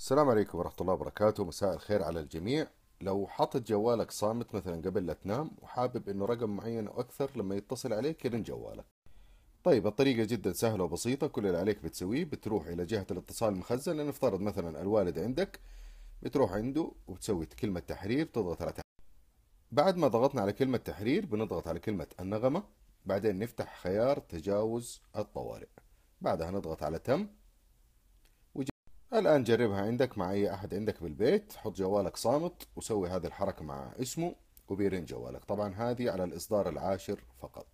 السلام عليكم ورحمة الله وبركاته مساء الخير على الجميع لو حاطط جوالك صامت مثلا قبل لا تنام وحابب انه رقم معين او اكثر لما يتصل عليك يرن جوالك طيب الطريقة جدا سهلة وبسيطة كل اللي عليك بتسويه بتروح الى جهة الاتصال المخزن لنفترض مثلا الوالد عندك بتروح عنده وبتسوي كلمة تحرير تضغط على تحرير بعد ما ضغطنا على كلمة تحرير بنضغط على كلمة النغمة بعدين نفتح خيار تجاوز الطوارئ بعدها نضغط على تم الآن جربها عندك مع أي أحد عندك بالبيت حط جوالك صامت وسوي هذه الحركة مع اسمه وبيرن جوالك طبعا هذه على الإصدار العاشر فقط